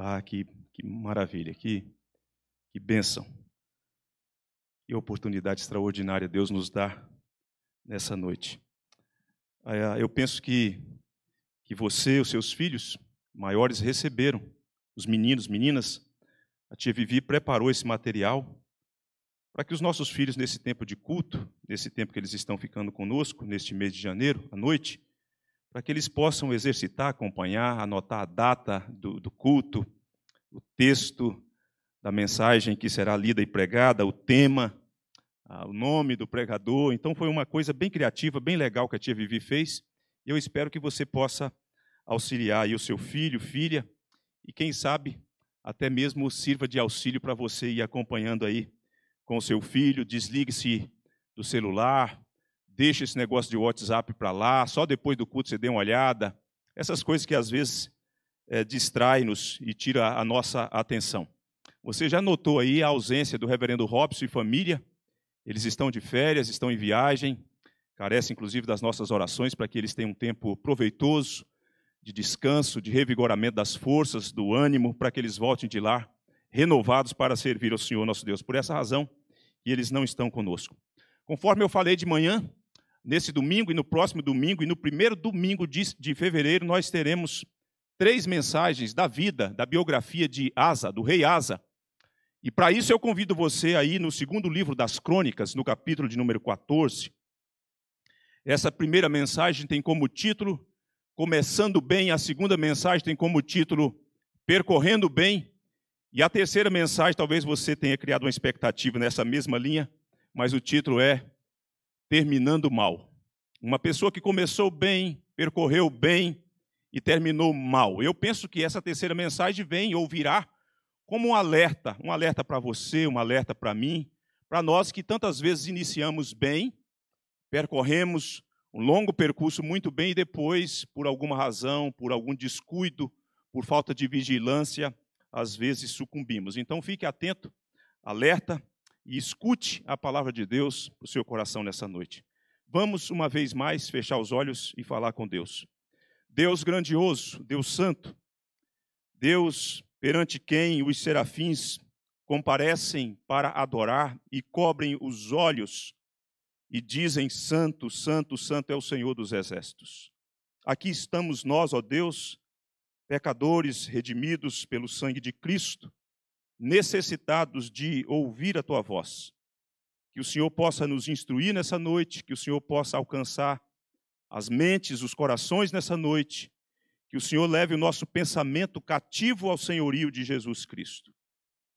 Ah, que, que maravilha, que, que bênção. Que oportunidade extraordinária Deus nos dá nessa noite. Ah, eu penso que, que você, os seus filhos maiores, receberam, os meninos, meninas. A tia Vivi preparou esse material para que os nossos filhos, nesse tempo de culto, nesse tempo que eles estão ficando conosco, neste mês de janeiro, à noite, para que eles possam exercitar, acompanhar, anotar a data do, do culto, o texto da mensagem que será lida e pregada, o tema, o nome do pregador. Então, foi uma coisa bem criativa, bem legal que a tia Vivi fez. E eu espero que você possa auxiliar aí o seu filho, filha, e quem sabe até mesmo sirva de auxílio para você ir acompanhando aí com o seu filho. Desligue-se do celular, deixa esse negócio de WhatsApp para lá, só depois do culto você dê uma olhada. Essas coisas que às vezes é, eh, nos e tira a nossa atenção. Você já notou aí a ausência do reverendo Robson e família? Eles estão de férias, estão em viagem, carece inclusive das nossas orações para que eles tenham um tempo proveitoso de descanso, de revigoramento das forças, do ânimo, para que eles voltem de lá renovados para servir ao Senhor nosso Deus. Por essa razão, eles não estão conosco. Conforme eu falei de manhã, nesse domingo e no próximo domingo e no primeiro domingo de, de fevereiro, nós teremos três mensagens da vida, da biografia de Asa, do rei Asa. E para isso eu convido você aí no segundo livro das crônicas, no capítulo de número 14. Essa primeira mensagem tem como título Começando Bem, a segunda mensagem tem como título Percorrendo Bem, e a terceira mensagem, talvez você tenha criado uma expectativa nessa mesma linha, mas o título é terminando mal. Uma pessoa que começou bem, percorreu bem e terminou mal. Eu penso que essa terceira mensagem vem ou virá como um alerta, um alerta para você, um alerta para mim, para nós que tantas vezes iniciamos bem, percorremos um longo percurso muito bem e depois, por alguma razão, por algum descuido, por falta de vigilância, às vezes sucumbimos. Então fique atento, alerta e escute a palavra de Deus para o seu coração nessa noite. Vamos uma vez mais fechar os olhos e falar com Deus. Deus grandioso, Deus santo, Deus perante quem os serafins comparecem para adorar e cobrem os olhos e dizem: Santo, Santo, Santo é o Senhor dos exércitos. Aqui estamos nós, ó Deus, pecadores redimidos pelo sangue de Cristo, necessitados de ouvir a tua voz. Que o Senhor possa nos instruir nessa noite, que o Senhor possa alcançar as mentes, os corações nessa noite, que o Senhor leve o nosso pensamento cativo ao senhorio de Jesus Cristo.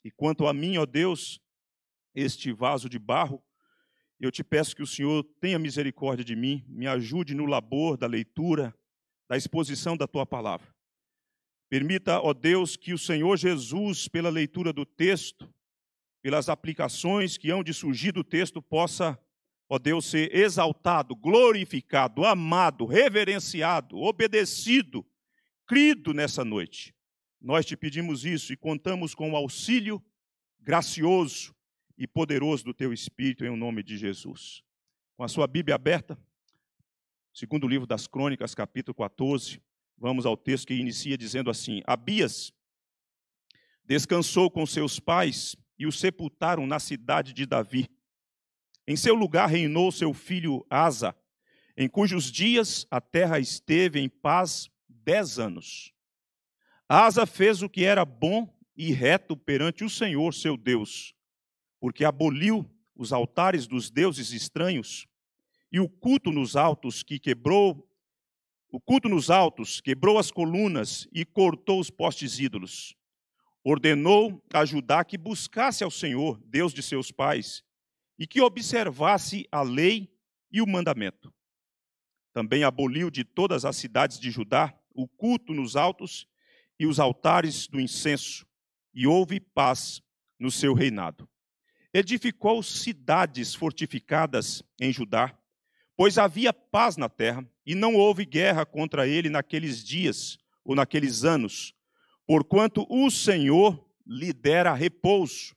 E quanto a mim, ó Deus, este vaso de barro, eu te peço que o Senhor tenha misericórdia de mim, me ajude no labor da leitura, da exposição da tua palavra. Permita, ó Deus, que o Senhor Jesus, pela leitura do texto, pelas aplicações que hão de surgir do texto, possa, ó Deus, ser exaltado, glorificado, amado, reverenciado, obedecido, crido nessa noite. Nós te pedimos isso e contamos com o auxílio gracioso e poderoso do teu Espírito, em o nome de Jesus. Com a sua Bíblia aberta, segundo o livro das Crônicas, capítulo 14. Vamos ao texto que inicia dizendo assim: Abias descansou com seus pais e o sepultaram na cidade de Davi. Em seu lugar reinou seu filho Asa, em cujos dias a terra esteve em paz dez anos. Asa fez o que era bom e reto perante o Senhor seu Deus, porque aboliu os altares dos deuses estranhos e o culto nos altos que quebrou o culto nos altos quebrou as colunas e cortou os postes ídolos. Ordenou a Judá que buscasse ao Senhor, Deus de seus pais, e que observasse a lei e o mandamento. Também aboliu de todas as cidades de Judá o culto nos altos e os altares do incenso, e houve paz no seu reinado. Edificou cidades fortificadas em Judá Pois havia paz na terra, e não houve guerra contra ele naqueles dias ou naqueles anos, porquanto o Senhor lhe dera repouso.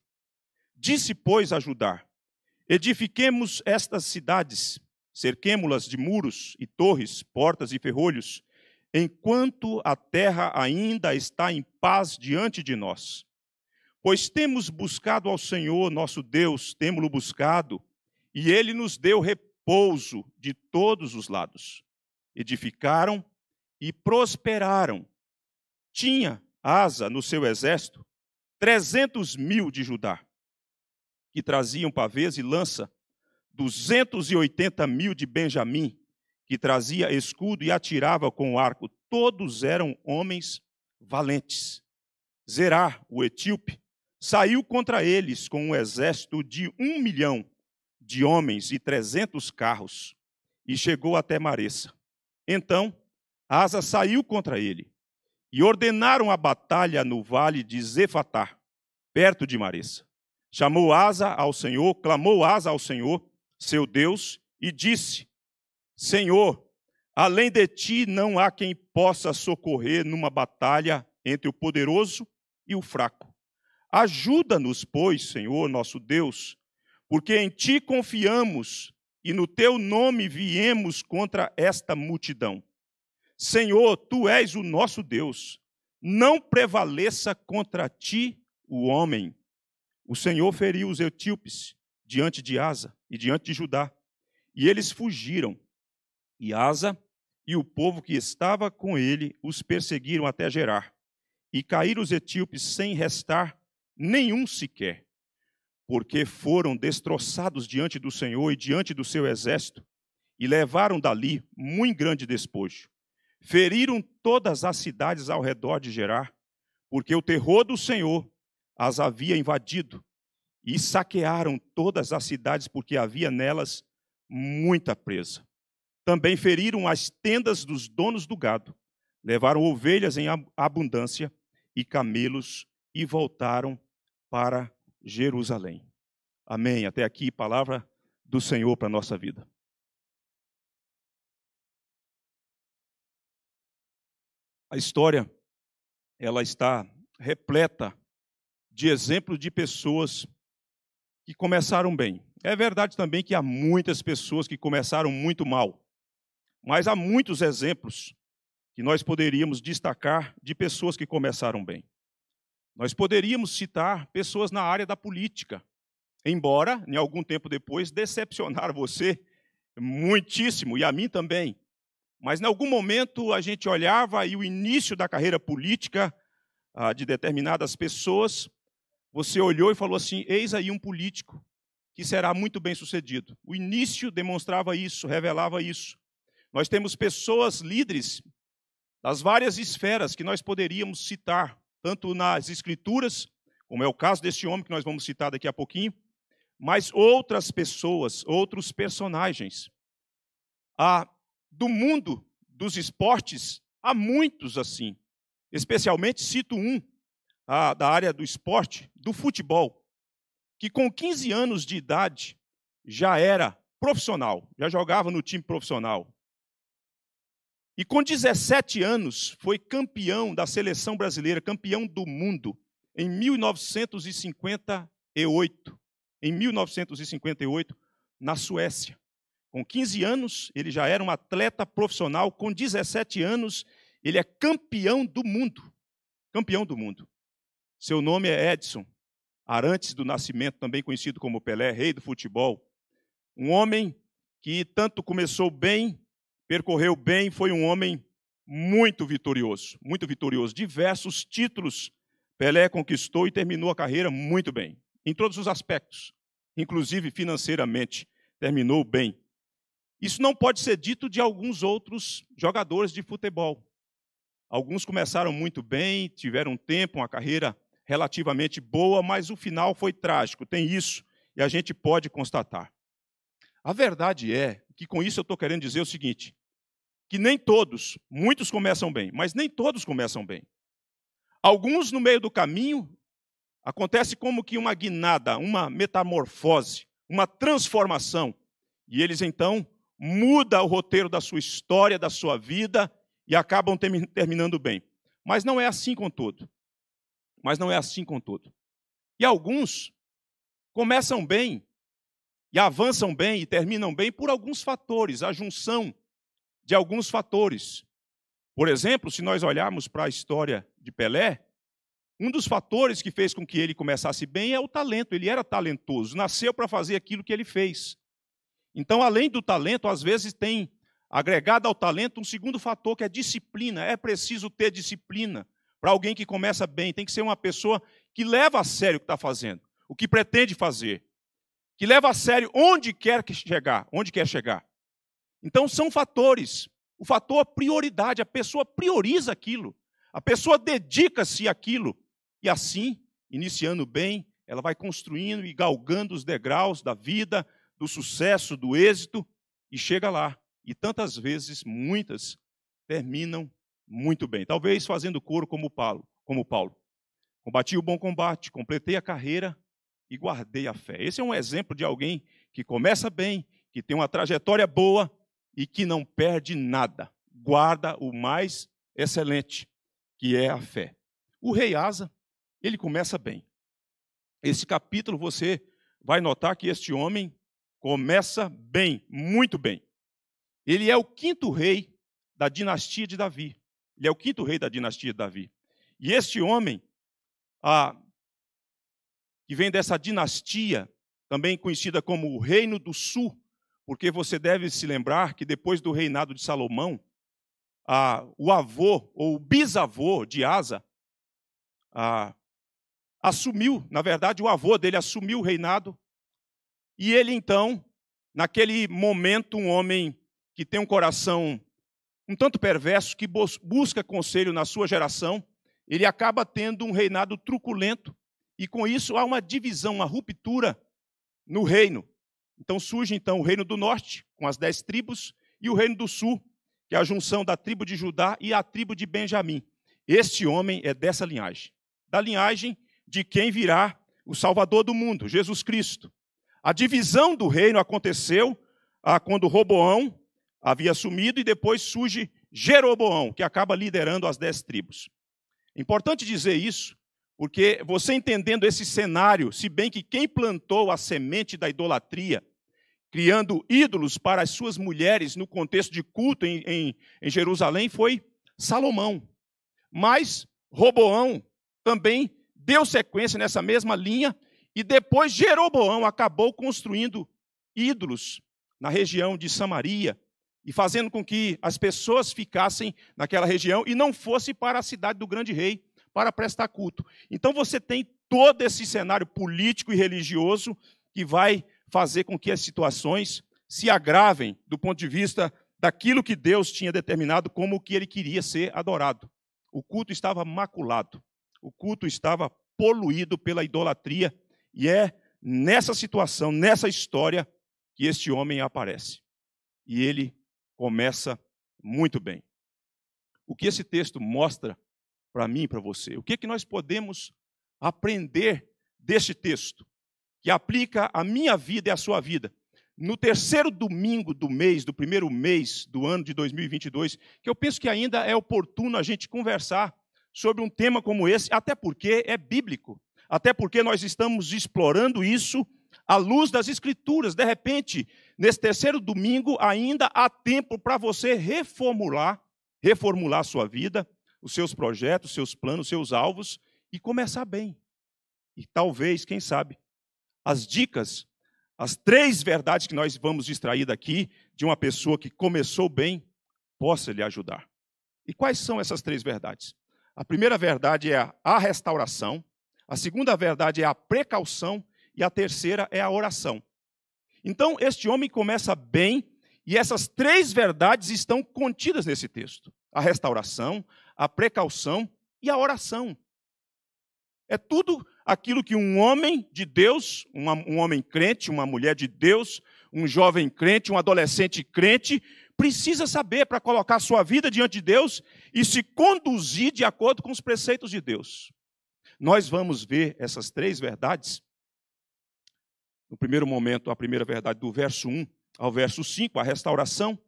Disse, pois, a Judá: Edifiquemos estas cidades, cerquemo-las de muros e torres, portas e ferrolhos, enquanto a terra ainda está em paz diante de nós. Pois temos buscado ao Senhor nosso Deus, temos-lo buscado, e ele nos deu repouso pouso de todos os lados. Edificaram e prosperaram. Tinha Asa no seu exército trezentos mil de Judá, que traziam pavês e lança, duzentos e oitenta mil de Benjamim, que trazia escudo e atirava com arco. Todos eram homens valentes. Zerá, o etíope, saiu contra eles com um exército de um milhão de homens e trezentos carros, e chegou até Maressa. Então, Asa saiu contra ele, e ordenaram a batalha no vale de Zefatá, perto de Maressa. Chamou Asa ao Senhor, clamou Asa ao Senhor, seu Deus, e disse: Senhor, além de ti não há quem possa socorrer numa batalha entre o poderoso e o fraco. Ajuda-nos, pois, Senhor nosso Deus, porque em ti confiamos e no teu nome viemos contra esta multidão. Senhor, tu és o nosso Deus, não prevaleça contra ti o homem. O Senhor feriu os etíopes diante de Asa e diante de Judá, e eles fugiram. E Asa e o povo que estava com ele os perseguiram até Gerar, e caíram os etíopes sem restar nenhum sequer porque foram destroçados diante do Senhor e diante do seu exército, e levaram dali muito grande despojo. Feriram todas as cidades ao redor de Gerar, porque o terror do Senhor as havia invadido, e saquearam todas as cidades, porque havia nelas muita presa. Também feriram as tendas dos donos do gado, levaram ovelhas em abundância e camelos e voltaram para Jerusalém. Amém. Até aqui, palavra do Senhor para a nossa vida. A história ela está repleta de exemplos de pessoas que começaram bem. É verdade também que há muitas pessoas que começaram muito mal, mas há muitos exemplos que nós poderíamos destacar de pessoas que começaram bem. Nós poderíamos citar pessoas na área da política, embora, em algum tempo depois, decepcionar você muitíssimo, e a mim também. Mas, em algum momento, a gente olhava e o início da carreira política ah, de determinadas pessoas, você olhou e falou assim: eis aí um político que será muito bem sucedido. O início demonstrava isso, revelava isso. Nós temos pessoas líderes das várias esferas que nós poderíamos citar tanto nas Escrituras, como é o caso deste homem que nós vamos citar daqui a pouquinho, mas outras pessoas, outros personagens. do mundo dos esportes, há muitos assim. Especialmente cito um da área do esporte, do futebol, que com 15 anos de idade já era profissional, já jogava no time profissional. E com 17 anos foi campeão da seleção brasileira, campeão do mundo, em 1958. Em 1958, na Suécia. Com 15 anos, ele já era um atleta profissional. Com 17 anos, ele é campeão do mundo. Campeão do mundo. Seu nome é Edson Arantes do Nascimento, também conhecido como Pelé, rei do futebol. Um homem que tanto começou bem percorreu bem, foi um homem muito vitorioso, muito vitorioso. Diversos títulos Pelé conquistou e terminou a carreira muito bem, em todos os aspectos, inclusive financeiramente, terminou bem. Isso não pode ser dito de alguns outros jogadores de futebol. Alguns começaram muito bem, tiveram um tempo, uma carreira relativamente boa, mas o final foi trágico. Tem isso e a gente pode constatar. A verdade é que com isso eu estou querendo dizer o seguinte: que nem todos, muitos começam bem, mas nem todos começam bem. Alguns no meio do caminho acontece como que uma guinada, uma metamorfose, uma transformação, e eles então muda o roteiro da sua história, da sua vida e acabam terminando bem. Mas não é assim com todo. Mas não é assim com todo. E alguns começam bem e avançam bem e terminam bem por alguns fatores, a junção de alguns fatores. Por exemplo, se nós olharmos para a história de Pelé, um dos fatores que fez com que ele começasse bem é o talento. Ele era talentoso, nasceu para fazer aquilo que ele fez. Então, além do talento, às vezes tem agregado ao talento um segundo fator que é disciplina. É preciso ter disciplina para alguém que começa bem. Tem que ser uma pessoa que leva a sério o que está fazendo, o que pretende fazer, que leva a sério onde quer que chegar, onde quer chegar. Então são fatores. O fator prioridade, a pessoa prioriza aquilo, a pessoa dedica-se àquilo. E assim, iniciando bem, ela vai construindo e galgando os degraus da vida, do sucesso, do êxito e chega lá. E tantas vezes, muitas, terminam muito bem. Talvez fazendo coro como Paulo, como Paulo. Combati o bom combate, completei a carreira e guardei a fé. Esse é um exemplo de alguém que começa bem, que tem uma trajetória boa, e que não perde nada. Guarda o mais excelente, que é a fé. O rei Asa, ele começa bem. Esse capítulo você vai notar que este homem começa bem, muito bem. Ele é o quinto rei da dinastia de Davi. Ele é o quinto rei da dinastia de Davi. E este homem, que vem dessa dinastia, também conhecida como o Reino do Sul, porque você deve se lembrar que depois do reinado de Salomão, ah, o avô ou o bisavô de Asa ah, assumiu, na verdade, o avô dele assumiu o reinado, e ele então, naquele momento, um homem que tem um coração um tanto perverso, que busca conselho na sua geração, ele acaba tendo um reinado truculento, e com isso há uma divisão, uma ruptura no reino. Então surge então o reino do norte, com as dez tribos, e o reino do sul, que é a junção da tribo de Judá e a tribo de Benjamim. Este homem é dessa linhagem, da linhagem de quem virá o Salvador do mundo, Jesus Cristo. A divisão do reino aconteceu ah, quando Roboão havia assumido e depois surge Jeroboão, que acaba liderando as dez tribos. É importante dizer isso, porque você entendendo esse cenário, se bem que quem plantou a semente da idolatria, criando ídolos para as suas mulheres no contexto de culto em, em, em Jerusalém, foi Salomão. Mas Roboão também deu sequência nessa mesma linha, e depois Jeroboão acabou construindo ídolos na região de Samaria e fazendo com que as pessoas ficassem naquela região e não fosse para a cidade do grande rei, para prestar culto. Então você tem todo esse cenário político e religioso que vai fazer com que as situações se agravem do ponto de vista daquilo que Deus tinha determinado como que ele queria ser adorado. O culto estava maculado. O culto estava poluído pela idolatria e é nessa situação, nessa história que este homem aparece. E ele começa muito bem. O que esse texto mostra para mim e para você? O que, é que nós podemos aprender deste texto, que aplica a minha vida e a sua vida? No terceiro domingo do mês, do primeiro mês do ano de 2022, que eu penso que ainda é oportuno a gente conversar sobre um tema como esse, até porque é bíblico, até porque nós estamos explorando isso à luz das Escrituras. De repente, nesse terceiro domingo, ainda há tempo para você reformular, reformular sua vida, os seus projetos, seus planos, seus alvos e começar bem. E talvez, quem sabe, as dicas, as três verdades que nós vamos extrair daqui de uma pessoa que começou bem, possa lhe ajudar. E quais são essas três verdades? A primeira verdade é a restauração, a segunda verdade é a precaução e a terceira é a oração. Então, este homem começa bem e essas três verdades estão contidas nesse texto: a restauração, a precaução e a oração. É tudo aquilo que um homem de Deus, um homem crente, uma mulher de Deus, um jovem crente, um adolescente crente, precisa saber para colocar sua vida diante de Deus e se conduzir de acordo com os preceitos de Deus. Nós vamos ver essas três verdades. No primeiro momento, a primeira verdade do verso 1 ao verso 5, a restauração.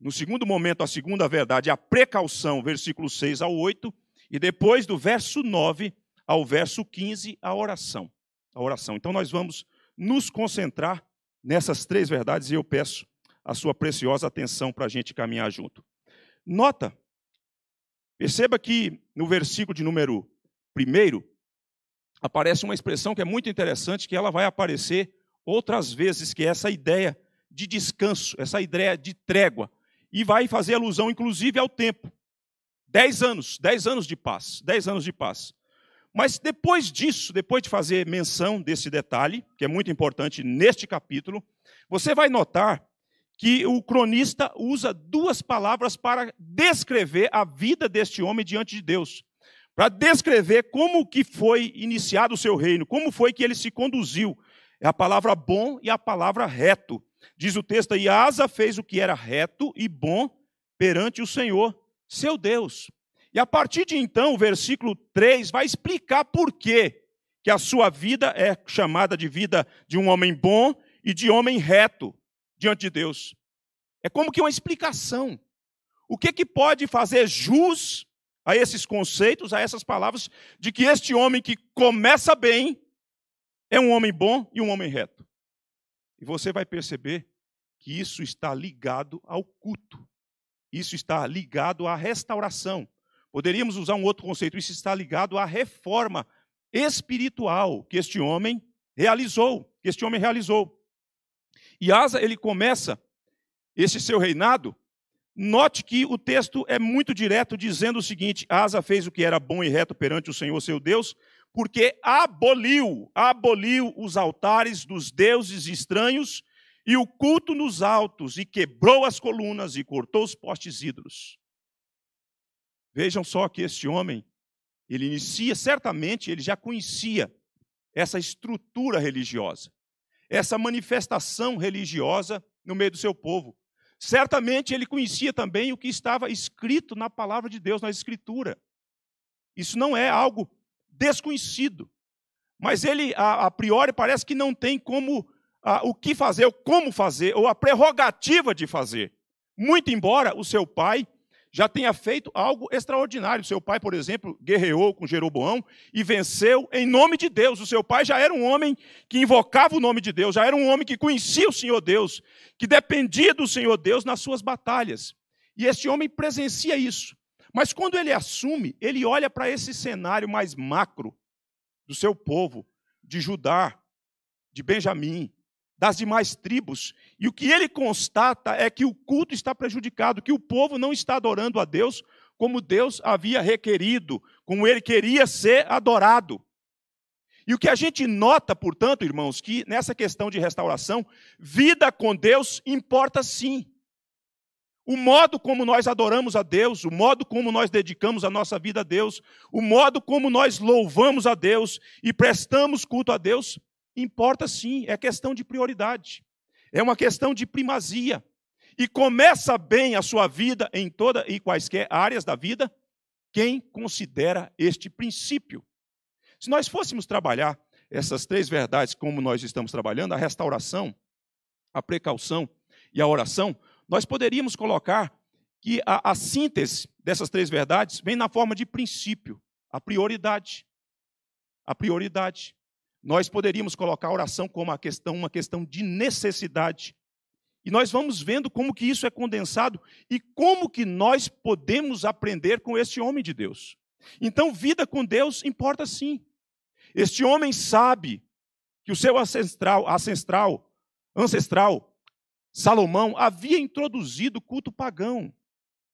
No segundo momento, a segunda verdade, a precaução, versículo 6 ao 8, e depois do verso 9 ao verso 15, a oração. A oração. Então nós vamos nos concentrar nessas três verdades e eu peço a sua preciosa atenção para a gente caminhar junto. Nota, perceba que no versículo de número 1 aparece uma expressão que é muito interessante, que ela vai aparecer outras vezes, que é essa ideia de descanso, essa ideia de trégua, e vai fazer alusão, inclusive, ao tempo. Dez anos, dez anos de paz, dez anos de paz. Mas depois disso, depois de fazer menção desse detalhe, que é muito importante neste capítulo, você vai notar que o cronista usa duas palavras para descrever a vida deste homem diante de Deus, para descrever como que foi iniciado o seu reino, como foi que ele se conduziu. É a palavra bom e a palavra reto. Diz o texto: E Asa fez o que era reto e bom perante o Senhor, seu Deus. E a partir de então, o versículo 3 vai explicar por quê que a sua vida é chamada de vida de um homem bom e de homem reto diante de Deus. É como que uma explicação. O que que pode fazer jus a esses conceitos, a essas palavras de que este homem que começa bem é um homem bom e um homem reto? E você vai perceber que isso está ligado ao culto. Isso está ligado à restauração. Poderíamos usar um outro conceito, isso está ligado à reforma espiritual que este homem realizou, que este homem realizou. E Asa, ele começa esse seu reinado, note que o texto é muito direto dizendo o seguinte: Asa fez o que era bom e reto perante o Senhor seu Deus, porque aboliu, aboliu os altares dos deuses estranhos e o culto nos altos, e quebrou as colunas e cortou os postes ídolos. Vejam só que este homem, ele inicia, certamente, ele já conhecia essa estrutura religiosa, essa manifestação religiosa no meio do seu povo. Certamente ele conhecia também o que estava escrito na palavra de Deus, na Escritura. Isso não é algo desconhecido. Mas ele, a, a priori, parece que não tem como a, o que fazer, ou como fazer, ou a prerrogativa de fazer. Muito embora o seu pai já tenha feito algo extraordinário. Seu pai, por exemplo, guerreou com Jeroboão e venceu em nome de Deus. O seu pai já era um homem que invocava o nome de Deus, já era um homem que conhecia o Senhor Deus, que dependia do Senhor Deus nas suas batalhas. E este homem presencia isso. Mas quando ele assume, ele olha para esse cenário mais macro do seu povo, de Judá, de Benjamim, das demais tribos, e o que ele constata é que o culto está prejudicado, que o povo não está adorando a Deus como Deus havia requerido, como ele queria ser adorado. E o que a gente nota, portanto, irmãos, que nessa questão de restauração, vida com Deus importa sim. O modo como nós adoramos a Deus, o modo como nós dedicamos a nossa vida a Deus, o modo como nós louvamos a Deus e prestamos culto a Deus, importa sim, é questão de prioridade, é uma questão de primazia. E começa bem a sua vida em toda e quaisquer áreas da vida quem considera este princípio. Se nós fôssemos trabalhar essas três verdades como nós estamos trabalhando, a restauração, a precaução e a oração, nós poderíamos colocar que a, a síntese dessas três verdades vem na forma de princípio, a prioridade. A prioridade. Nós poderíamos colocar a oração como uma questão, uma questão de necessidade. E nós vamos vendo como que isso é condensado e como que nós podemos aprender com este homem de Deus. Então, vida com Deus importa sim. Este homem sabe que o seu ancestral, ancestral, ancestral Salomão havia introduzido culto pagão,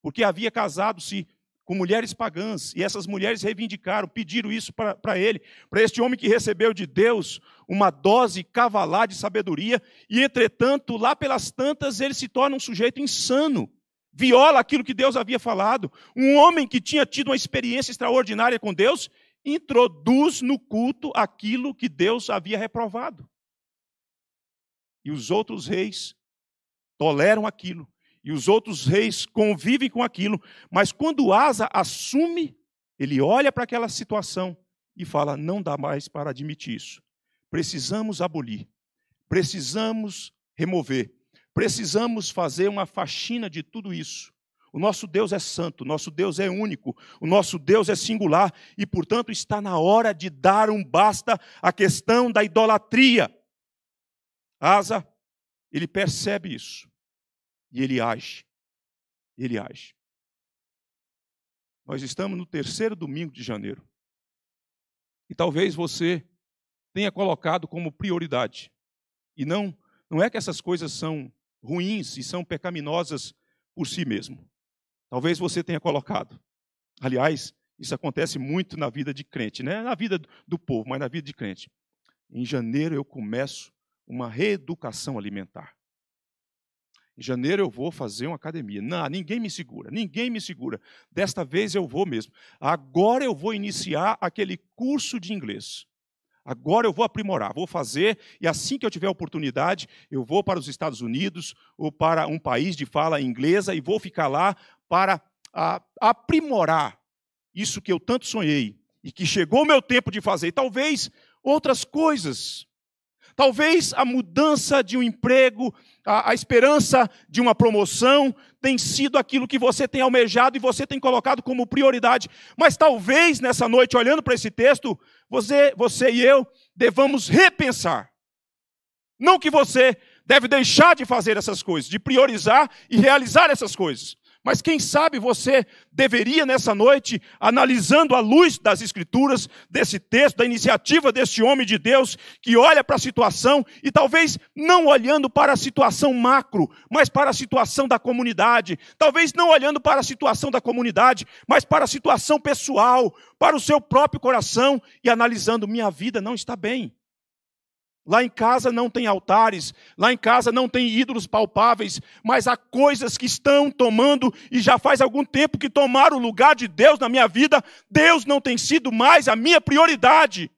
porque havia casado-se com mulheres pagãs, e essas mulheres reivindicaram, pediram isso para ele, para este homem que recebeu de Deus uma dose cavalar de sabedoria, e entretanto, lá pelas tantas, ele se torna um sujeito insano, viola aquilo que Deus havia falado. Um homem que tinha tido uma experiência extraordinária com Deus, introduz no culto aquilo que Deus havia reprovado. E os outros reis toleram aquilo, e os outros reis convivem com aquilo, mas quando Asa assume, ele olha para aquela situação e fala: não dá mais para admitir isso. Precisamos abolir, precisamos remover, precisamos fazer uma faxina de tudo isso. O nosso Deus é santo, o nosso Deus é único, o nosso Deus é singular e, portanto, está na hora de dar um basta à questão da idolatria. Asa, ele percebe isso. E ele age. Ele age. Nós estamos no terceiro domingo de janeiro. E talvez você tenha colocado como prioridade. E não, não é que essas coisas são ruins e são pecaminosas por si mesmo. Talvez você tenha colocado. Aliás, isso acontece muito na vida de crente, né? Na vida do povo, mas na vida de crente. Em janeiro eu começo uma reeducação alimentar. Em janeiro eu vou fazer uma academia. Não, ninguém me segura, ninguém me segura. Desta vez eu vou mesmo. Agora eu vou iniciar aquele curso de inglês. Agora eu vou aprimorar, vou fazer, e assim que eu tiver oportunidade, eu vou para os Estados Unidos ou para um país de fala inglesa e vou ficar lá para a, aprimorar isso que eu tanto sonhei e que chegou o meu tempo de fazer. E talvez outras coisas Talvez a mudança de um emprego, a, a, esperança de uma promoção, tem sido aquilo que você tem almejado e você tem colocado como prioridade. Mas talvez nessa noite, olhando para esse texto, você, você e eu devamos repensar. Não que você deve deixar de fazer essas coisas, de priorizar e realizar essas coisas. Mas quem sabe você deveria nessa noite, analisando a luz das Escrituras, desse texto, da iniciativa deste homem de Deus, que olha para a situação e talvez não olhando para a situação macro, mas para a situação da comunidade, talvez não olhando para a situação da comunidade, mas para a situação pessoal, para o seu próprio coração e analisando: minha vida não está bem. Lá em casa não tem altares, lá em casa não tem ídolos palpáveis, mas há coisas que estão tomando e já faz algum tempo que tomaram o lugar de Deus na minha vida. Deus não tem sido mais a minha prioridade.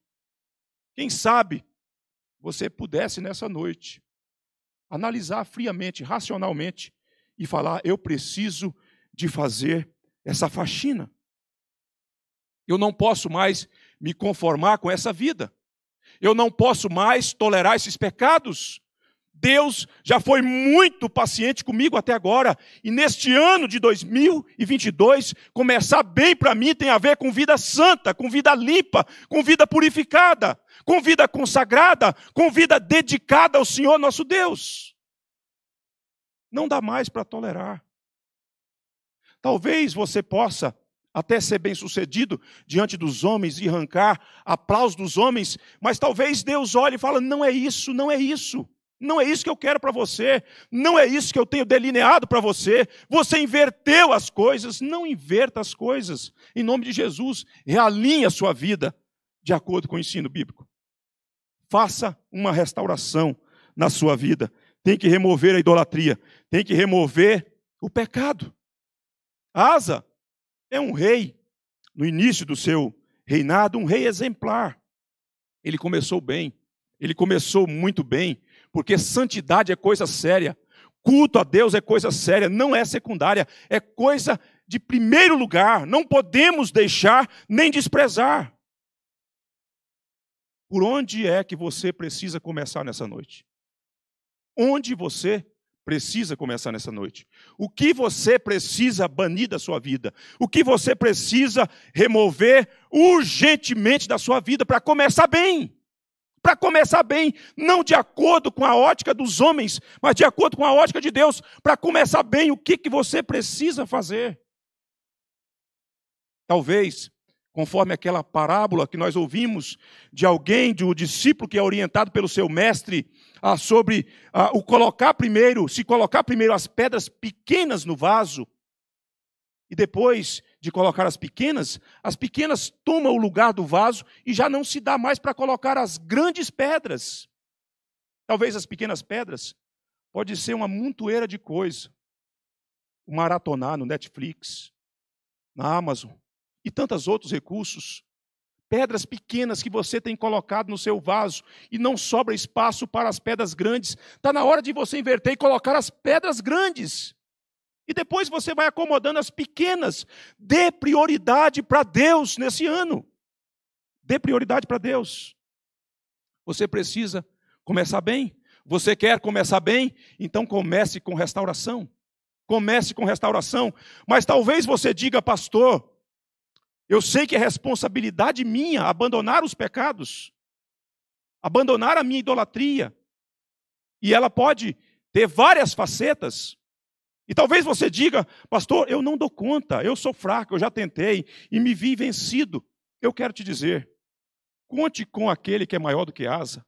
Quem sabe você pudesse nessa noite analisar friamente, racionalmente e falar: eu preciso de fazer essa faxina. Eu não posso mais me conformar com essa vida. Eu não posso mais tolerar esses pecados. Deus já foi muito paciente comigo até agora, e neste ano de 2022, começar bem para mim tem a ver com vida santa, com vida limpa, com vida purificada, com vida consagrada, com vida dedicada ao Senhor nosso Deus. Não dá mais para tolerar. Talvez você possa até ser bem-sucedido diante dos homens e arrancar aplausos dos homens, mas talvez Deus olhe e fala: "Não é isso, não é isso. Não é isso que eu quero para você, não é isso que eu tenho delineado para você. Você inverteu as coisas, não inverta as coisas. Em nome de Jesus, realinhe a sua vida de acordo com o ensino bíblico. Faça uma restauração na sua vida. Tem que remover a idolatria, tem que remover o pecado. Asa é um rei, no início do seu reinado, um rei exemplar. Ele começou bem, ele começou muito bem, porque santidade é coisa séria, culto a Deus é coisa séria, não é secundária, é coisa de primeiro lugar, não podemos deixar nem desprezar. Por onde é que você precisa começar nessa noite? Onde você precisa começar nessa noite. O que você precisa banir da sua vida? O que você precisa remover urgentemente da sua vida para começar bem? Para começar bem, não de acordo com a ótica dos homens, mas de acordo com a ótica de Deus. Para começar bem, o que, que você precisa fazer? Talvez conforme aquela parábola que nós ouvimos de alguém, de um discípulo que é orientado pelo seu mestre ah, sobre ah, o colocar primeiro, se colocar primeiro as pedras pequenas no vaso, e depois de colocar as pequenas, as pequenas tomam o lugar do vaso e já não se dá mais para colocar as grandes pedras. Talvez as pequenas pedras pode ser uma montoeira de coisa. O maratonar no Netflix, na Amazon e tantos outros recursos pedras pequenas que você tem colocado no seu vaso e não sobra espaço para as pedras grandes. Está na hora de você inverter e colocar as pedras grandes. E depois você vai acomodando as pequenas. Dê prioridade para Deus nesse ano. Dê prioridade para Deus. Você precisa começar bem. Você quer começar bem? Então comece com restauração. Comece com restauração. Mas talvez você diga, pastor, eu sei que é responsabilidade minha abandonar os pecados, abandonar a minha idolatria. E ela pode ter várias facetas. E talvez você diga, pastor, eu não dou conta, eu sou fraco, eu já tentei e me vi vencido. Eu quero te dizer, conte com aquele que é maior do que Asa.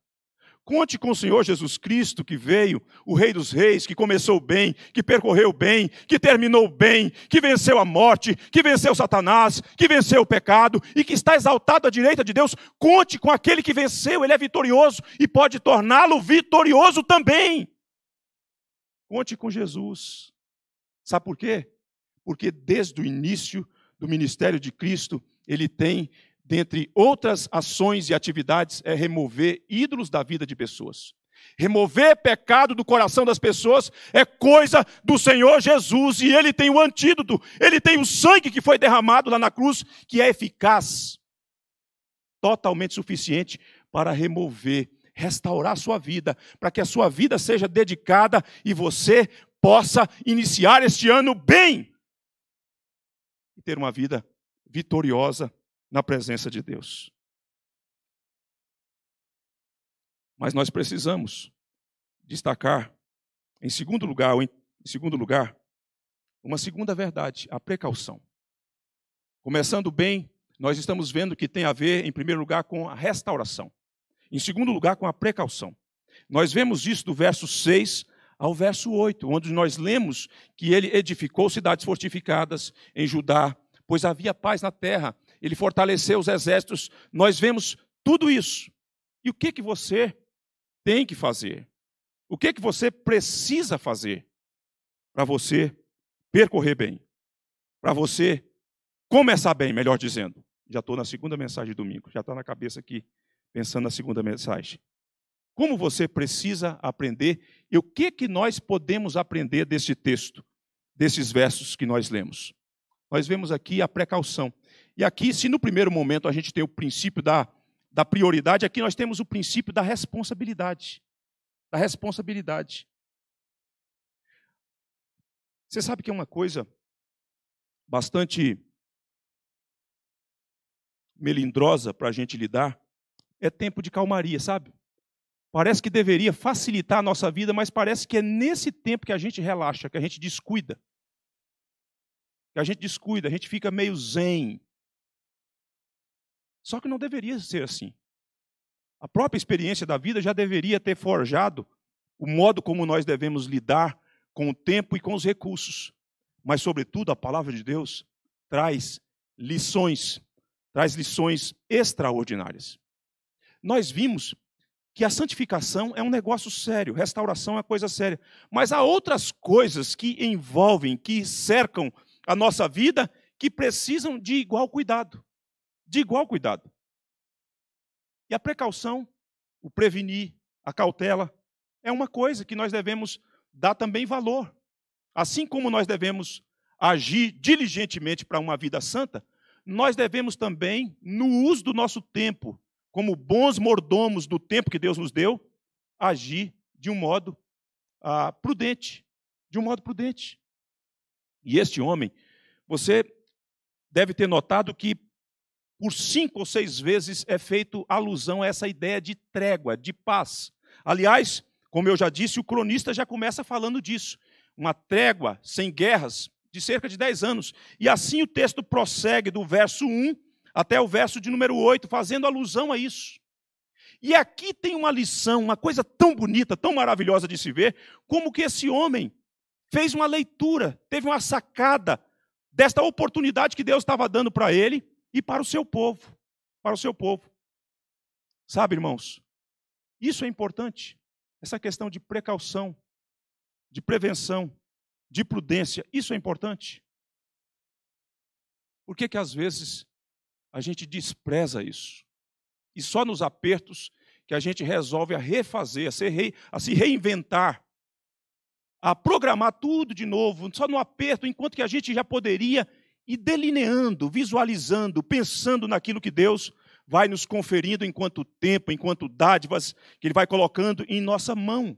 Conte com o Senhor Jesus Cristo que veio, o Rei dos Reis, que começou bem, que percorreu bem, que terminou bem, que venceu a morte, que venceu Satanás, que venceu o pecado e que está exaltado à direita de Deus. Conte com aquele que venceu, ele é vitorioso e pode torná-lo vitorioso também. Conte com Jesus. Sabe por quê? Porque desde o início do ministério de Cristo, ele tem dentre outras ações e atividades, é remover ídolos da vida de pessoas. Remover pecado do coração das pessoas é coisa do Senhor Jesus, e ele tem o antídoto, ele tem o sangue que foi derramado lá na cruz, que é eficaz, totalmente suficiente para remover, restaurar a sua vida, para que a sua vida seja dedicada e você possa iniciar este ano bem e ter uma vida vitoriosa na presença de Deus. Mas nós precisamos destacar, em segundo lugar, em segundo lugar, uma segunda verdade, a precaução. Começando bem, nós estamos vendo que tem a ver, em primeiro lugar, com a restauração. Em segundo lugar, com a precaução. Nós vemos isso do verso 6 ao verso 8, onde nós lemos que ele edificou cidades fortificadas em Judá, pois havia paz na terra ele fortaleceu os exércitos. Nós vemos tudo isso. E o que que você tem que fazer? O que que você precisa fazer para você percorrer bem? Para você começar bem, melhor dizendo. Já estou na segunda mensagem de domingo, já está na cabeça aqui, pensando na segunda mensagem. Como você precisa aprender e o que que nós podemos aprender desse texto, desses versos que nós lemos? Nós vemos aqui a precaução. E aqui, se no primeiro momento a gente tem o princípio da, da prioridade, aqui nós temos o princípio da responsabilidade. Da responsabilidade. Você sabe que é uma coisa bastante melindrosa para a gente lidar? É tempo de calmaria, sabe? Parece que deveria facilitar a nossa vida, mas parece que é nesse tempo que a gente relaxa, que a gente descuida. Que a gente descuida, a gente fica meio zen. Só que não deveria ser assim. A própria experiência da vida já deveria ter forjado o modo como nós devemos lidar com o tempo e com os recursos. Mas, sobretudo, a palavra de Deus traz lições, traz lições extraordinárias. Nós vimos que a santificação é um negócio sério, restauração é uma coisa séria, mas há outras coisas que envolvem, que cercam a nossa vida, que precisam de igual cuidado de igual cuidado. E a precaução, o prevenir, a cautela, é uma coisa que nós devemos dar também valor. Assim como nós devemos agir diligentemente para uma vida santa, nós devemos também, no uso do nosso tempo, como bons mordomos do tempo que Deus nos deu, agir de um modo ah, prudente. De um modo prudente. E este homem, você deve ter notado que por cinco ou seis vezes é feito alusão a essa ideia de trégua, de paz. Aliás, como eu já disse, o cronista já começa falando disso. Uma trégua sem guerras de cerca de dez anos. E assim o texto prossegue do verso 1 até o verso de número 8, fazendo alusão a isso. E aqui tem uma lição, uma coisa tão bonita, tão maravilhosa de se ver, como que esse homem fez uma leitura, teve uma sacada desta oportunidade que Deus estava dando para ele, e para o seu povo, para o seu povo. Sabe, irmãos? Isso é importante. Essa questão de precaução, de prevenção, de prudência, isso é importante. Por que que às vezes a gente despreza isso? E só nos apertos que a gente resolve a refazer, a, a se reinventar, a programar tudo de novo, só no aperto, enquanto que a gente já poderia e delineando, visualizando, pensando naquilo que Deus vai nos conferindo enquanto tempo, enquanto dádivas que Ele vai colocando em nossa mão.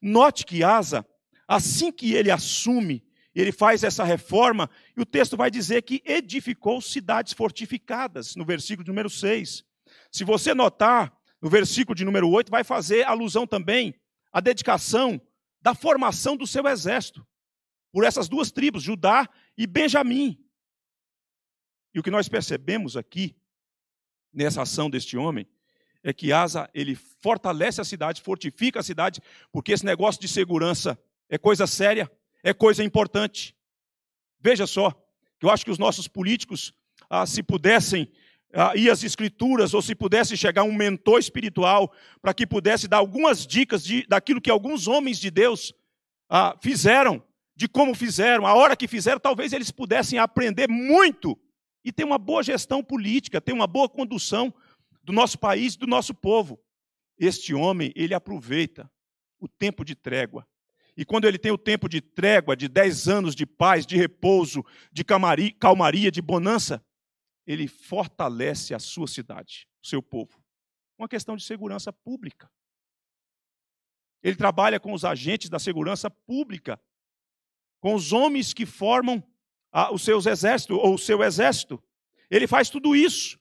Note que Asa, assim que ele assume, ele faz essa reforma, e o texto vai dizer que edificou cidades fortificadas, no versículo número 6. Se você notar, no versículo de número 8, vai fazer alusão também à dedicação da formação do seu exército por essas duas tribos, Judá e Benjamim. E o que nós percebemos aqui, nessa ação deste homem, é que Asa, ele fortalece a cidade, fortifica a cidade, porque esse negócio de segurança é coisa séria, é coisa importante. Veja só, que eu acho que os nossos políticos, ah, se pudessem ah, ir às escrituras, ou se pudesse chegar um mentor espiritual, para que pudesse dar algumas dicas de, daquilo que alguns homens de Deus ah, fizeram de como fizeram, a hora que fizeram, talvez eles pudessem aprender muito e ter uma boa gestão política, ter uma boa condução do nosso país, do nosso povo. Este homem, ele aproveita o tempo de trégua. E quando ele tem o tempo de trégua, de dez anos de paz, de repouso, de calmaria, de bonança, ele fortalece a sua cidade, o seu povo. Uma questão de segurança pública. Ele trabalha com os agentes da segurança pública com os homens que formam os seus exércitos, ou o seu exército. Ele faz tudo isso.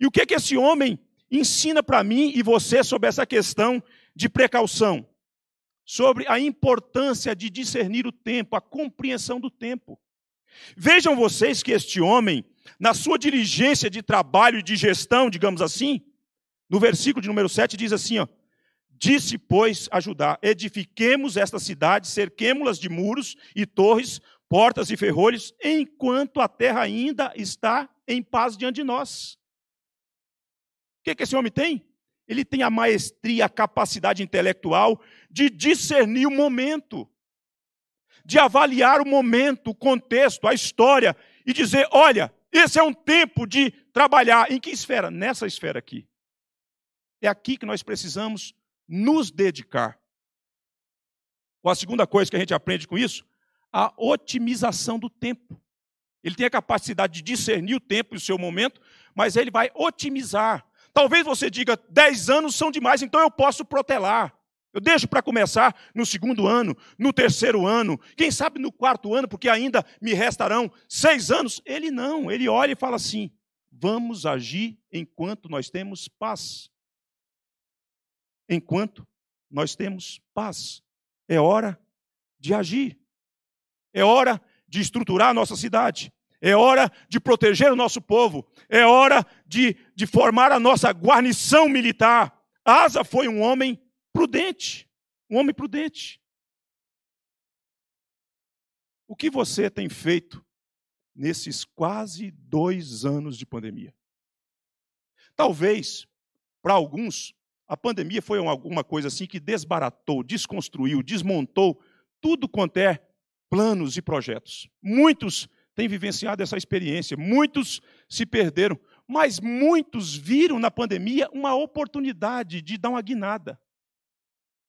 E o que, é que esse homem ensina para mim e você sobre essa questão de precaução? Sobre a importância de discernir o tempo, a compreensão do tempo. Vejam vocês que este homem, na sua diligência de trabalho e de gestão, digamos assim, no versículo de número 7 diz assim, ó, Disse, pois, a Judá: Edifiquemos esta cidade, cerquemos las de muros e torres, portas e ferrolhos, enquanto a terra ainda está em paz diante de nós. O que, é que esse homem tem? Ele tem a maestria, a capacidade intelectual de discernir o momento, de avaliar o momento, o contexto, a história e dizer: olha, esse é um tempo de trabalhar. Em que esfera? Nessa esfera aqui. É aqui que nós precisamos nos dedicar. Ou a segunda coisa que a gente aprende com isso, a otimização do tempo. Ele tem a capacidade de discernir o tempo e o seu momento, mas ele vai otimizar. Talvez você diga, 10 anos são demais, então eu posso protelar. Eu deixo para começar no segundo ano, no terceiro ano, quem sabe no quarto ano, porque ainda me restarão seis anos. Ele não, ele olha e fala assim: vamos agir enquanto nós temos paz enquanto nós temos paz. É hora de agir. É hora de estruturar a nossa cidade. É hora de proteger o nosso povo. É hora de, de formar a nossa guarnição militar. Asa foi um homem prudente. Um homem prudente. O que você tem feito nesses quase dois anos de pandemia? Talvez, para alguns, a pandemia foi alguma coisa assim que desbaratou, desconstruiu, desmontou tudo quanto é planos e projetos. Muitos têm vivenciado essa experiência, muitos se perderam, mas muitos viram na pandemia uma oportunidade de dar uma guinada,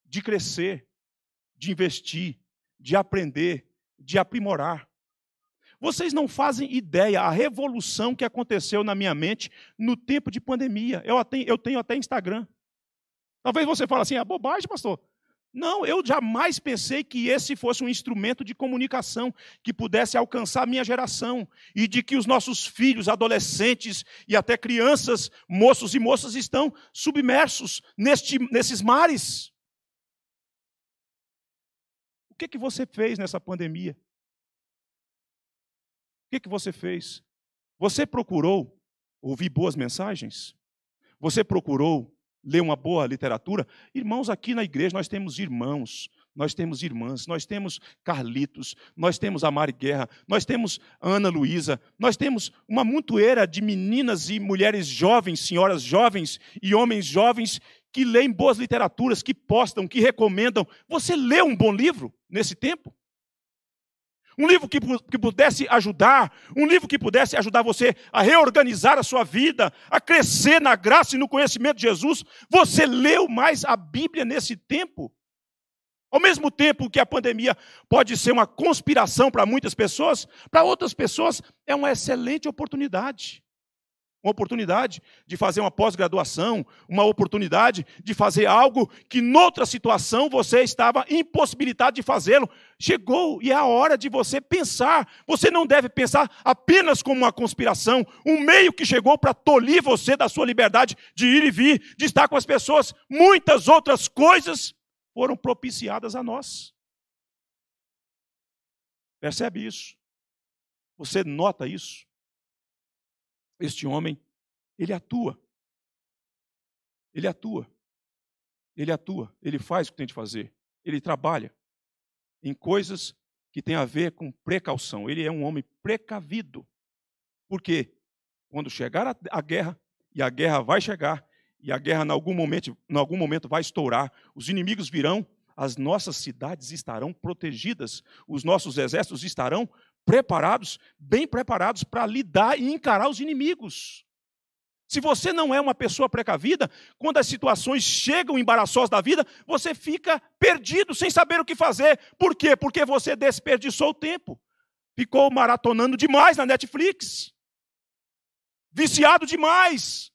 de crescer, de investir, de aprender, de aprimorar. Vocês não fazem ideia a revolução que aconteceu na minha mente no tempo de pandemia. Eu tenho, eu tenho até Instagram. Talvez você fale assim, é bobagem, pastor. Não, eu jamais pensei que esse fosse um instrumento de comunicação que pudesse alcançar a minha geração e de que os nossos filhos, adolescentes e até crianças, moços e moças estão submersos neste, nesses mares. O que, que você fez nessa pandemia? O que, que você fez? Você procurou ouvir boas mensagens? Você procurou ler uma boa literatura. Irmãos, aqui na igreja nós temos irmãos, nós temos irmãs, nós temos Carlitos, nós temos a Mari Guerra, nós temos Ana Luísa, nós temos uma montoeira de meninas e mulheres jovens, senhoras jovens e homens jovens que leem boas literaturas, que postam, que recomendam. Você lê um bom livro nesse tempo? um livro que, que pudesse ajudar, um livro que pudesse ajudar você a reorganizar a sua vida, a crescer na graça e no conhecimento de Jesus. Você leu mais a Bíblia nesse tempo? Ao mesmo tempo que a pandemia pode ser uma conspiração para muitas pessoas, para outras pessoas é uma excelente oportunidade uma oportunidade de fazer uma pós-graduação, uma oportunidade de fazer algo que, noutra situação, você estava impossibilitado de fazê-lo. Chegou e é a hora de você pensar. Você não deve pensar apenas como uma conspiração, um meio que chegou para tolir você da sua liberdade de ir e vir, de estar com as pessoas. Muitas outras coisas foram propiciadas a nós. Percebe isso? Você nota isso? este homem, ele atua. Ele atua. Ele atua, ele faz o que tem de fazer. Ele trabalha em coisas que têm a ver com precaução. Ele é um homem precavido. Porque quando chegar a guerra, e a guerra vai chegar, e a guerra em algum momento, em algum momento vai estourar, os inimigos virão, as nossas cidades estarão protegidas, os nossos exércitos estarão preparados, bem preparados para lidar e encarar os inimigos. Se você não é uma pessoa precavida, quando as situações chegam embaraçosas da vida, você fica perdido, sem saber o que fazer. Por quê? Porque você desperdiçou o tempo. Ficou maratonando demais na Netflix. Viciado demais.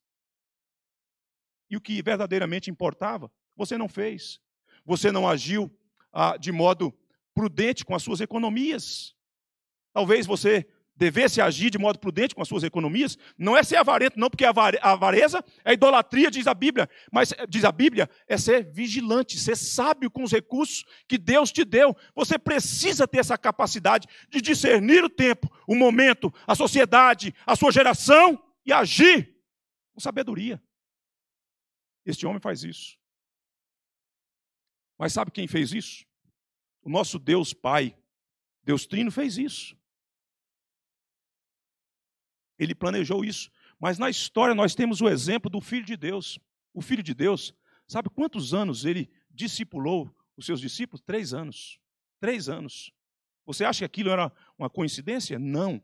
E o que verdadeiramente importava, você não fez. Você não agiu ah, de modo prudente com as suas economias. Talvez você devesse agir de modo prudente com as suas economias, não é ser avarento, não, porque a avareza é idolatria, diz a Bíblia, mas eh, diz a Bíblia, é ser vigilante, ser sábio com os recursos que Deus te deu. Você precisa ter essa capacidade de discernir o tempo, o momento, a sociedade, a sua geração e agir com sabedoria. Este homem faz isso. Mas sabe quem fez isso? O nosso Deus Pai, Deus Trino fez isso. Ele planejou isso. Mas na história nós temos o exemplo do Filho de Deus. O Filho de Deus, sabe quantos anos ele discipulou os seus discípulos? Três anos. Três anos. Você acha que aquilo era uma coincidência? Não.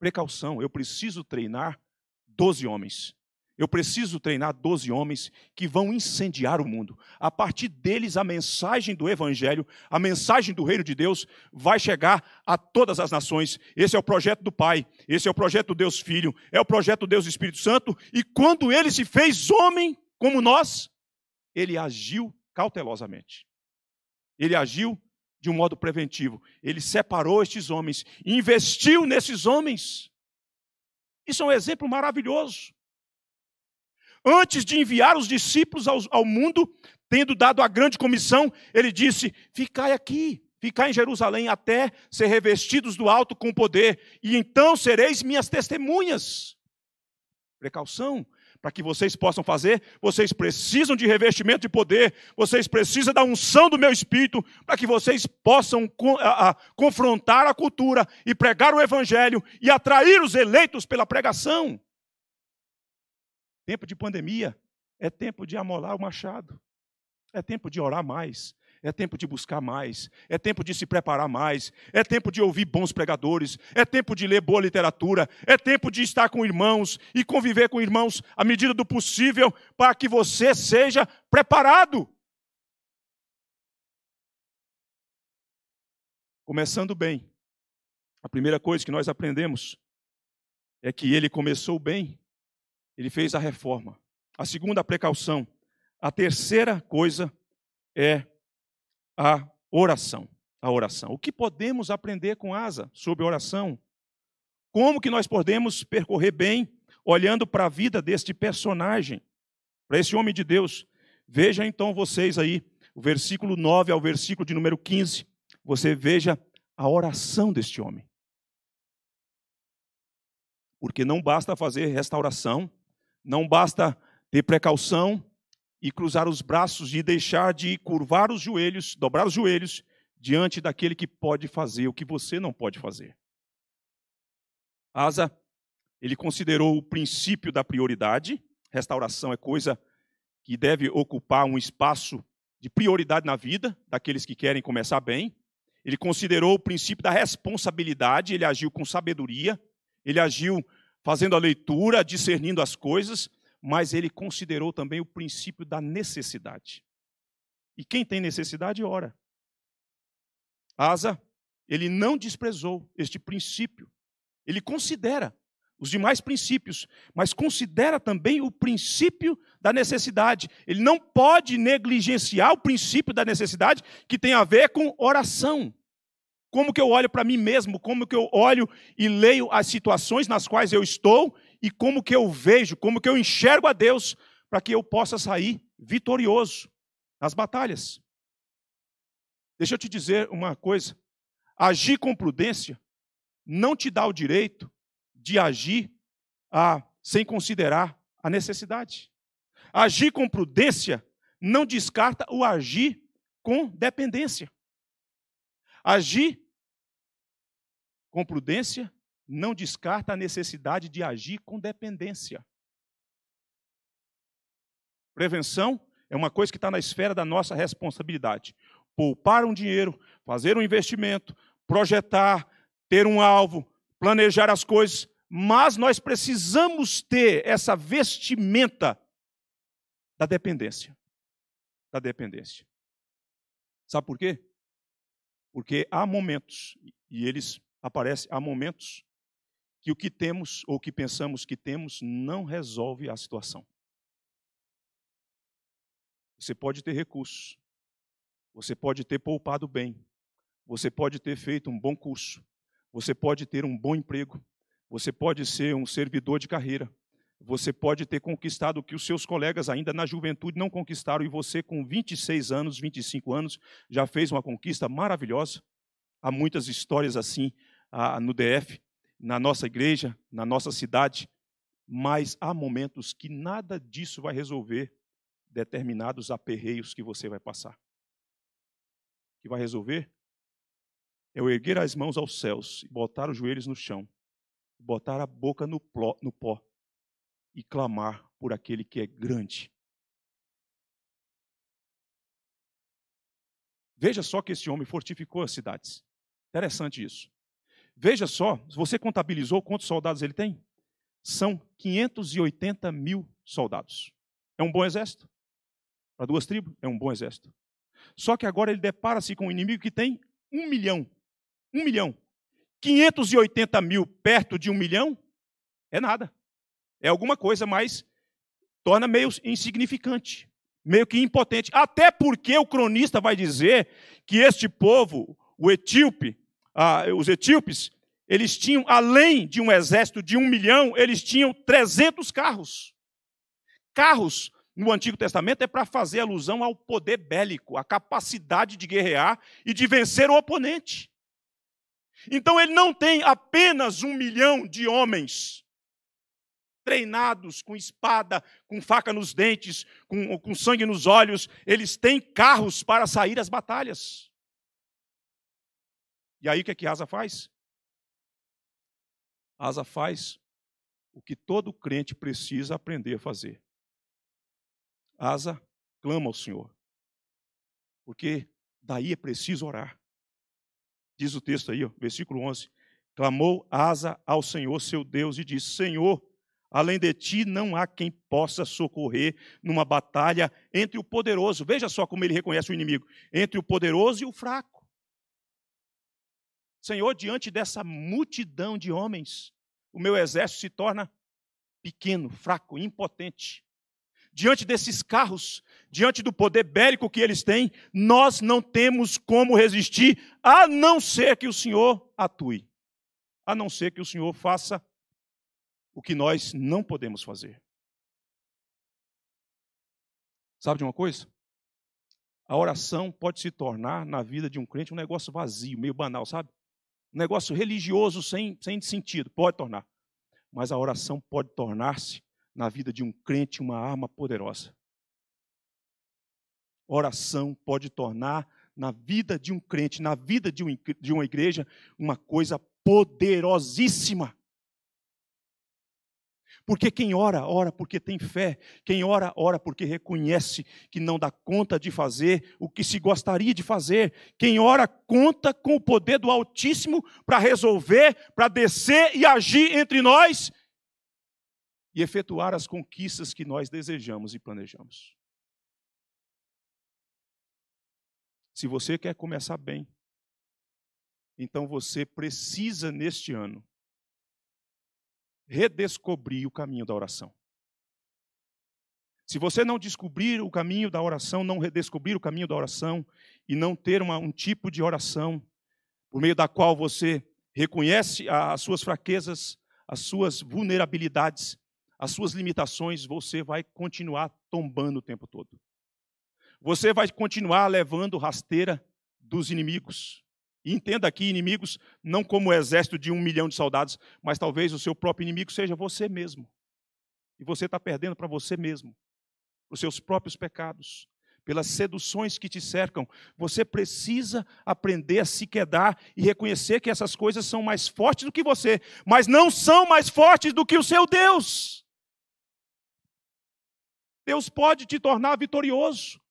Precaução, eu preciso treinar doze homens. Eu preciso treinar 12 homens que vão incendiar o mundo. A partir deles, a mensagem do Evangelho, a mensagem do Reino de Deus, vai chegar a todas as nações. Esse é o projeto do Pai, esse é o projeto do Deus Filho, é o projeto do Deus Espírito Santo. E quando ele se fez homem como nós, ele agiu cautelosamente. Ele agiu de um modo preventivo. Ele separou estes homens, investiu nesses homens. Isso é um exemplo maravilhoso. Antes de enviar os discípulos ao, ao mundo, tendo dado a grande comissão, ele disse: Ficai aqui, ficai em Jerusalém até ser revestidos do alto com poder, e então sereis minhas testemunhas. Precaução, para que vocês possam fazer, vocês precisam de revestimento de poder, vocês precisam da unção do meu espírito, para que vocês possam a, a, confrontar a cultura e pregar o evangelho e atrair os eleitos pela pregação. Tempo de pandemia é tempo de amolar o machado. É tempo de orar mais. É tempo de buscar mais, é tempo de se preparar mais, é tempo de ouvir bons pregadores, é tempo de ler boa literatura, é tempo de estar com irmãos e conviver com irmãos à medida do possível para que você seja preparado. Começando bem, a primeira coisa que nós aprendemos é que ele começou bem ele fez a reforma. A segunda precaução. A terceira coisa é a oração. A oração. O que podemos aprender com Asa sobre oração? Como que nós podemos percorrer bem olhando para a vida deste personagem, para esse homem de Deus? Veja então vocês aí, o versículo 9 ao versículo de número 15. Você veja a oração deste homem. Porque não basta fazer restauração, não basta ter precaução e cruzar os braços e deixar de curvar os joelhos, dobrar os joelhos diante daquele que pode fazer o que você não pode fazer. Asa, ele considerou o princípio da prioridade. Restauração é coisa que deve ocupar um espaço de prioridade na vida daqueles que querem começar bem. Ele considerou o princípio da responsabilidade, ele agiu com sabedoria, ele agiu fazendo a leitura, discernindo as coisas, mas ele considerou também o princípio da necessidade. E quem tem necessidade, ora. Asa, ele não desprezou este princípio. Ele considera os demais princípios, mas considera também o princípio da necessidade. Ele não pode negligenciar o princípio da necessidade que tem a ver com oração como que eu olho para mim mesmo, como que eu olho e leio as situações nas quais eu estou e como que eu vejo, como que eu enxergo a Deus para que eu possa sair vitorioso nas batalhas. Deixa eu te dizer uma coisa: agir com prudência não te dá o direito de agir ah, sem considerar a necessidade. Agir com prudência não descarta o agir com dependência. Agir com prudência, não descarta a necessidade de agir com dependência. Prevenção é uma coisa que está na esfera da nossa responsabilidade. Poupar um dinheiro, fazer um investimento, projetar, ter um alvo, planejar as coisas, mas nós precisamos ter essa vestimenta da dependência. Da dependência. Sabe por quê? Porque há momentos, e eles aparece há momentos que o que temos ou que pensamos que temos não resolve a situação. Você pode ter recursos, você pode ter poupado bem, você pode ter feito um bom curso, você pode ter um bom emprego, você pode ser um servidor de carreira, você pode ter conquistado o que os seus colegas ainda na juventude não conquistaram e você com 26 anos, 25 anos, já fez uma conquista maravilhosa. Há muitas histórias assim, no DF, na nossa igreja, na nossa cidade, mas há momentos que nada disso vai resolver determinados aperreios que você vai passar. O que vai resolver é eu erguer as mãos aos céus, botar os joelhos no chão, botar a boca no, pló, no pó e clamar por aquele que é grande. Veja só que esse homem fortificou as cidades. Interessante isso. Veja só, você contabilizou quantos soldados ele tem? São 580 mil soldados. É um bom exército? Para duas tribos, é um bom exército. Só que agora ele depara-se com um inimigo que tem um milhão. Um milhão. 580 mil perto de um milhão é nada. É alguma coisa, mas torna meio insignificante, meio que impotente. Até porque o cronista vai dizer que este povo, o etíope, ah, os etíopes, eles tinham, além de um exército de um milhão, eles tinham 300 carros. Carros, no Antigo Testamento, é para fazer alusão ao poder bélico, à capacidade de guerrear e de vencer o oponente. Então ele não tem apenas um milhão de homens treinados com espada, com faca nos dentes, com, com sangue nos olhos, eles têm carros para sair às batalhas. E aí o que é que Asa faz? Asa faz o que todo crente precisa aprender a fazer. Asa clama ao Senhor. Porque daí é preciso orar. Diz o texto aí, ó, versículo 11. Clamou Asa ao Senhor, seu Deus, e disse: Senhor, além de ti não há quem possa socorrer numa batalha entre o poderoso. Veja só como ele reconhece o inimigo: entre o poderoso e o fraco. Senhor, diante dessa multidão de homens, o meu exército se torna pequeno, fraco, impotente. Diante desses carros, diante do poder bélico que eles têm, nós não temos como resistir, a não ser que o Senhor atue, a não ser que o Senhor faça o que nós não podemos fazer. Sabe de uma coisa? A oração pode se tornar, na vida de um crente, um negócio vazio, meio banal, sabe? um negócio religioso sem, sem sentido. Pode tornar. Mas a oração pode tornar-se, na vida de um crente, uma arma poderosa. Oração pode tornar na vida de um crente, na vida de, um, de uma igreja, uma coisa poderosíssima. Porque quem ora, ora porque tem fé. Quem ora, ora porque reconhece que não dá conta de fazer o que se gostaria de fazer. Quem ora, conta com o poder do Altíssimo para resolver, para descer e agir entre nós e efetuar as conquistas que nós desejamos e planejamos. Se você quer começar bem, então você precisa neste ano redescobrir o caminho da oração. Se você não descobrir o caminho da oração, não redescobrir o caminho da oração e não ter uma, um tipo de oração por meio da qual você reconhece as suas fraquezas, as suas vulnerabilidades, as suas limitações, você vai continuar tombando o tempo todo. Você vai continuar levando rasteira dos inimigos. E entenda aqui inimigos não como o exército de um milhão de soldados, mas talvez o seu próprio inimigo seja você mesmo. E você está perdendo para você mesmo, os seus próprios pecados, pelas seduções que te cercam. Você precisa aprender a se quedar e reconhecer que essas coisas são mais fortes do que você, mas não são mais fortes do que o seu Deus. Deus pode te tornar vitorioso.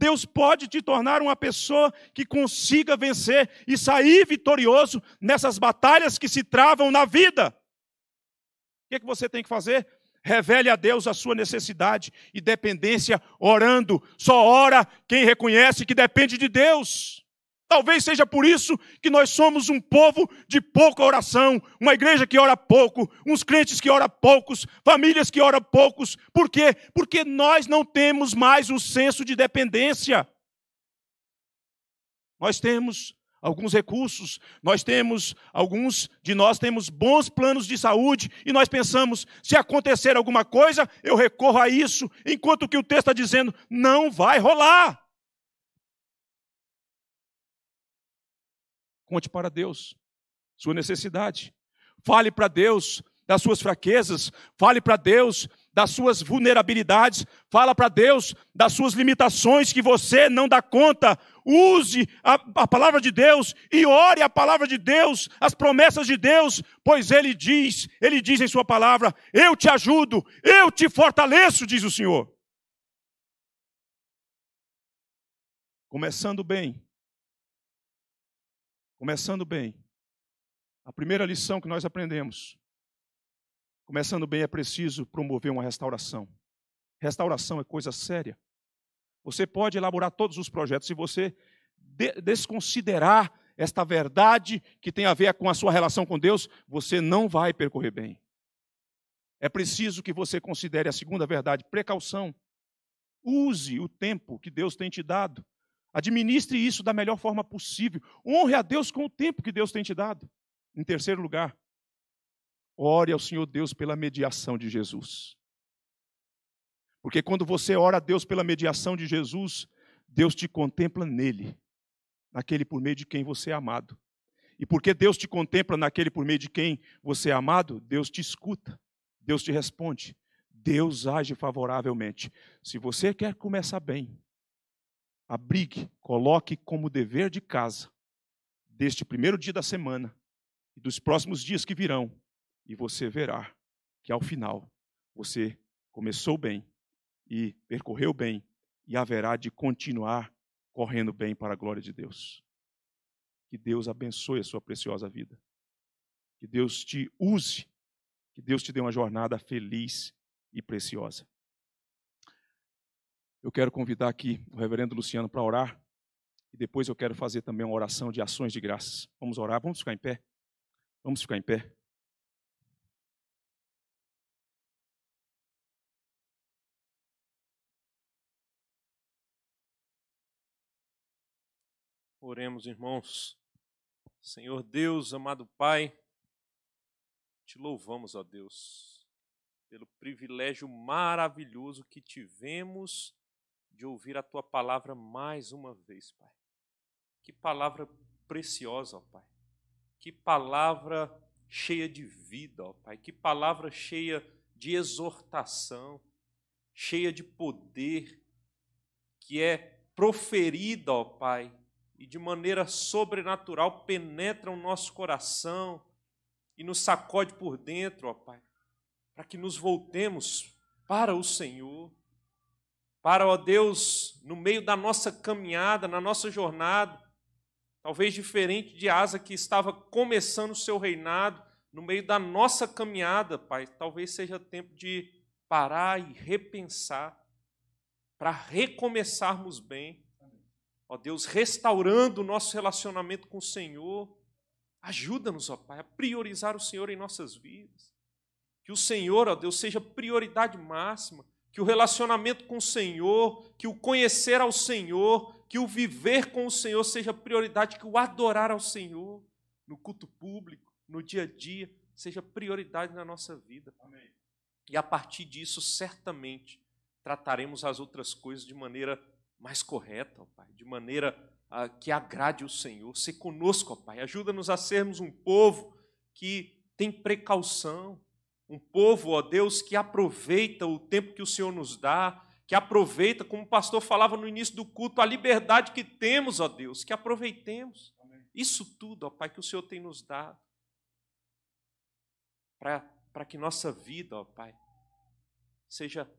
Deus pode te tornar uma pessoa que consiga vencer e sair vitorioso nessas batalhas que se travam na vida. O que, é que você tem que fazer? Revele a Deus a sua necessidade e dependência orando. Só ora quem reconhece que depende de Deus. Talvez seja por isso que nós somos um povo de pouca oração, uma igreja que ora pouco, uns crentes que ora poucos, famílias que ora poucos. Por quê? Porque nós não temos mais o senso de dependência. Nós temos alguns recursos, nós temos alguns de nós temos bons planos de saúde e nós pensamos, se acontecer alguma coisa, eu recorro a isso, enquanto que o texto está dizendo, não vai rolar. Conte para Deus sua necessidade. Fale para Deus das suas fraquezas, fale para Deus das suas vulnerabilidades, fala para Deus das suas limitações que você não dá conta. Use a, a, palavra de Deus e ore a palavra de Deus, as promessas de Deus, pois Ele diz, Ele diz em Sua palavra: Eu te ajudo, eu te fortaleço, diz o Senhor. Começando bem, Começando bem. A primeira lição que nós aprendemos. Começando bem, é preciso promover uma restauração. Restauração é coisa séria. Você pode elaborar todos os projetos, se você de desconsiderar esta verdade que tem a ver com a sua relação com Deus, você não vai percorrer bem. É preciso que você considere a segunda verdade, precaução. Use o tempo que Deus tem te dado. Administre isso da melhor forma possível. Honre a Deus com o tempo que Deus tem te dado. Em terceiro lugar, ore ao Senhor Deus pela mediação de Jesus. Porque quando você ora a Deus pela mediação de Jesus, Deus te contempla nele, naquele por meio de quem você é amado. E porque Deus te contempla naquele por meio de quem você é amado, Deus te escuta, Deus te responde, Deus age favoravelmente. Se você quer começar bem, abrigue, coloque como dever de casa deste primeiro dia da semana e dos próximos dias que virão, e você verá que ao final você começou bem e percorreu bem e haverá de continuar correndo bem para a glória de Deus. Que Deus abençoe a sua preciosa vida. Que Deus te use. Que Deus te dê uma jornada feliz e preciosa. Eu quero convidar aqui o reverendo Luciano para orar e depois eu quero fazer também uma oração de ações de graças. Vamos orar, vamos ficar em pé? Vamos ficar em pé. Oremos, irmãos. Senhor Deus, amado Pai, te louvamos, ó Deus, pelo privilégio maravilhoso que tivemos de ouvir a tua palavra mais uma vez, Pai. Que palavra preciosa, ó Pai. Que palavra cheia de vida, ó Pai. Que palavra cheia de exortação, cheia de poder, que é proferida, ó Pai, e de maneira sobrenatural penetra o nosso coração e nos sacode por dentro, ó Pai, para que nos voltemos para o Senhor para, ó Deus, no meio da nossa caminhada, na nossa jornada, talvez diferente de Asa que estava começando o seu reinado, no meio da nossa caminhada, Pai, talvez seja tempo de parar e repensar, para recomeçarmos bem. Ó Deus, restaurando o nosso relacionamento com o Senhor. Ajuda-nos, ó Pai, a priorizar o Senhor em nossas vidas. Que o Senhor, ó Deus, seja prioridade máxima que o relacionamento com o Senhor, que o conhecer ao Senhor, que o viver com o Senhor seja prioridade, que o adorar ao Senhor no culto público, no dia a dia, seja prioridade na nossa vida. Amém. E a partir disso, certamente, trataremos as outras coisas de maneira mais correta, ó Pai, de maneira ah, que agrade o Senhor. Se conosco, ó Pai, ajuda-nos a sermos um povo que tem precaução, um povo, ó Deus, que aproveita o tempo que o Senhor nos dá, que aproveita, como o pastor falava no início do culto, a liberdade que temos, ó Deus, que aproveitemos. Isso tudo, ó Pai, que o Senhor tem nos dado. Para que nossa vida, ó Pai, seja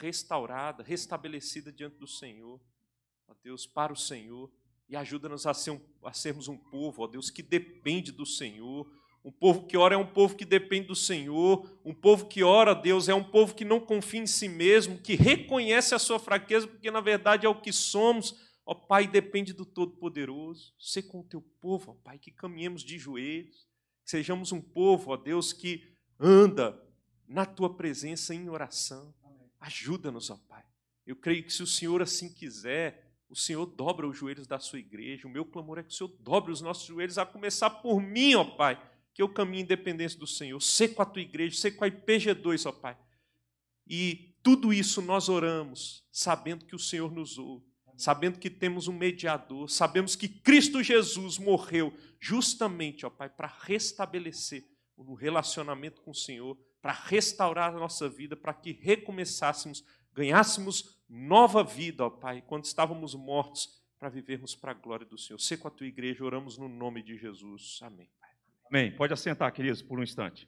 restaurada, restabelecida diante do Senhor. Ó Deus, para o Senhor. E ajuda-nos a, ser um, a sermos um povo, ó Deus, que depende do Senhor um povo que ora é um povo que depende do Senhor, um povo que ora a Deus é um povo que não confia em si mesmo, que reconhece a sua fraqueza, porque na verdade é o que somos. Ó Pai, depende do Todo-Poderoso. Ser com o teu povo, ó Pai, que caminhemos de joelhos, que sejamos um povo, ó Deus, que anda na tua presença em oração. Ajuda-nos, ó Pai. Eu creio que se o Senhor assim quiser, o Senhor dobra os joelhos da sua igreja. O meu clamor é que o Senhor dobre os nossos joelhos, a começar por mim, ó Pai que eu caminhe em dependência do Senhor. Ser com a tua igreja, ser com a IPG2, ó Pai. E tudo isso nós oramos, sabendo que o Senhor nos ouve, sabendo que temos um mediador, sabemos que Cristo Jesus morreu justamente, ó Pai, para restabelecer o relacionamento com o Senhor, para restaurar a nossa vida, para que recomeçássemos, ganhássemos nova vida, ó Pai, quando estávamos mortos, para vivermos para a glória do Senhor. Ser com a tua igreja, oramos no nome de Jesus. Amém. Amém. Pode assentar, queridos, por um instante.